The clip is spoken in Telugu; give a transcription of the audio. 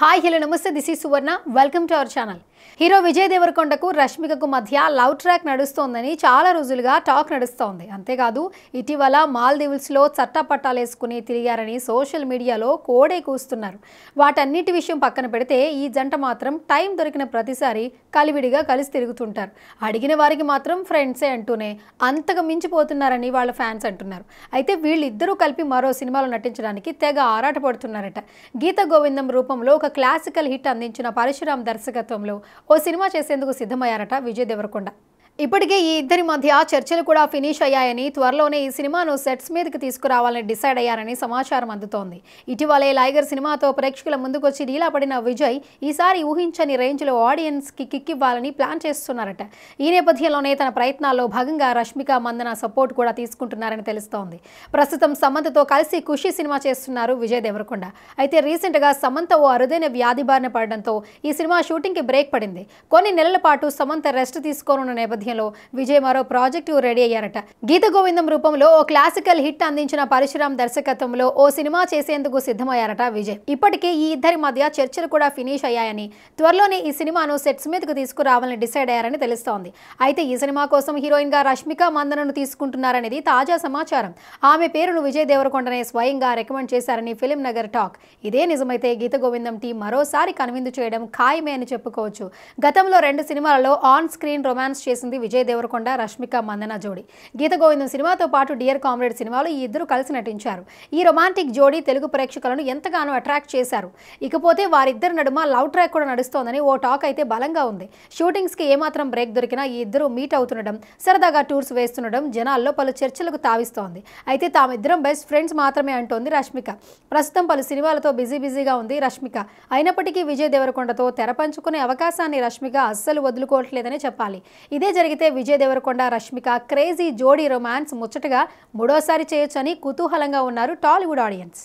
హాయ్ హలో నమస్తే this is Suvarna welcome to our channel hero Vijay దేవరకొండకు రష్మికకు మధ్య లవ్ ట్రాక్ నడుస్తోందని చాలా రోజులుగా టాక్ నడుస్తోంది అంతేకాదు ఇటీవల మాల్దీవుల్స్లో వేసుకుని తిరిగారని సోషల్ మీడియాలో కోడే కూస్తున్నారు వాటన్నిటి విషయం పక్కన పెడితే ఈ జంట మాత్రం టైం దొరికిన ప్రతిసారి కలివిడిగా కలిసి తిరుగుతుంటారు అడిగిన వారికి మాత్రం ఫ్రెండ్సే అంటూనే అంతగా మించిపోతున్నారని వాళ్ళ ఫ్యాన్స్ అంటున్నారు అయితే వీళ్ళిద్దరూ కలిపి మరో సినిమాలో నటించడానికి తెగ ఆరాటపడుతున్నారట గీత గోవిందం రూపంలో ఒక క్లాసికల్ హిట్ అందించిన పరశురాం దర్శకత్వంలో ఓ సినిమా చేసేందుకు సిద్ధమయ్యారట విజయ్ దేవరకొండ ఇప్పటికే ఈ ఇద్దరి మధ్య చర్చలు కూడా ఫినిష్ అయ్యాయని త్వరలోనే ఈ సినిమాను సెట్స్ మీదకి తీసుకురావాలని డిసైడ్ అయ్యారని సమాచారం అందుతోంది ఇటీవలే లైగర్ సినిమాతో ప్రేక్షకుల ముందుకొచ్చి ఢీలా పడిన విజయ్ ఈసారి ఊహించని రేంజ్లో ఆడియన్స్కి కిక్ ఇవ్వాలని ప్లాన్ చేస్తున్నారట ఈ నేపథ్యంలోనే తన ప్రయత్నాల్లో భాగంగా రష్మిక మందన సపోర్ట్ కూడా తీసుకుంటున్నారని తెలుస్తోంది ప్రస్తుతం సమంతతో కలిసి ఖుషీ సినిమా చేస్తున్నారు విజయ్ దేవరకొండ అయితే రీసెంట్గా సమంత ఓ అరుదైన వ్యాధి బారిన పడడంతో ఈ సినిమా షూటింగ్కి బ్రేక్ పడింది కొన్ని నెలల పాటు సమంత రెస్ట్ తీసుకోనున్న నేపథ్యం నేపథ్యంలో విజయ్ మరో ప్రాజెక్టు రెడీ అయ్యారట గీత గోవిందం రూపంలో ఓ క్లాసికల్ హిట్ అందించిన పరశురామ్ దర్శకత్వంలో ఓ సినిమా చేసేందుకు సిద్ధమయ్యారట విజయ్ ఇప్పటికే ఈ ఇద్దరి మధ్య చర్చలు కూడా ఫినిష్ అయ్యాయని త్వరలోనే ఈ సినిమాను సెట్స్ మీదకు తీసుకురావాలని డిసైడ్ అయ్యారని తెలుస్తోంది అయితే ఈ సినిమా కోసం హీరోయిన్ గా రష్మిక మందనను తీసుకుంటున్నారనేది తాజా సమాచారం ఆమె పేరును విజయ్ దేవరకొండనే స్వయంగా రికమెండ్ చేశారని ఫిలిం నగర్ టాక్ ఇదే నిజమైతే గీత గోవిందం టీ మరోసారి కనువిందు చేయడం ఖాయమే అని చెప్పుకోవచ్చు గతంలో రెండు సినిమాలలో ఆన్ స్క్రీన్ రొమాన్స్ చేసింది నటించింది విజయ్ దేవరకొండ రష్మిక మందన జోడి గీత గోవిందం సినిమాతో పాటు డియర్ కామ్రేడ్ సినిమాలో ఈ ఇద్దరు కలిసి నటించారు ఈ రొమాంటిక్ జోడీ తెలుగు ప్రేక్షకులను ఎంతగానో అట్రాక్ట్ చేశారు ఇకపోతే వారిద్దరి నడుమ లవ్ ట్రాక్ కూడా నడుస్తోందని ఓ టాక్ అయితే బలంగా ఉంది షూటింగ్స్కి ఏమాత్రం బ్రేక్ దొరికినా ఈ ఇద్దరు మీట్ అవుతుండడం సరదాగా టూర్స్ వేస్తుండడం జనాల్లో పలు చర్చలకు తావిస్తోంది అయితే తామిద్దరం బెస్ట్ ఫ్రెండ్స్ మాత్రమే అంటోంది రష్మిక ప్రస్తుతం పలు సినిమాలతో బిజీ బిజీగా ఉంది రష్మిక అయినప్పటికీ విజయ్ దేవరకొండతో తెర పంచుకునే అవకాశాన్ని రష్మిక అస్సలు వదులుకోవట్లేదనే చెప్పాలి ఇదే జరిగింది జరిగితే విజయ్ దేవరకొండ రష్మిక క్రేజీ జోడీ రొమాన్స్ ముచ్చటగా మూడోసారి చేయొచ్చని కుతూహలంగా ఉన్నారు టాలీవుడ్ ఆడియన్స్